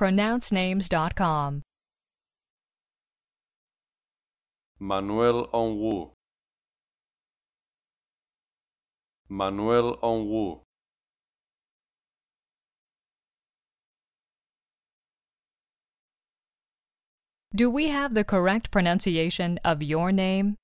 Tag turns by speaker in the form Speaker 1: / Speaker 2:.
Speaker 1: pronouncenames.com.
Speaker 2: Manuel Onwu. Manuel Onwu.
Speaker 1: Do we have the correct pronunciation of your name?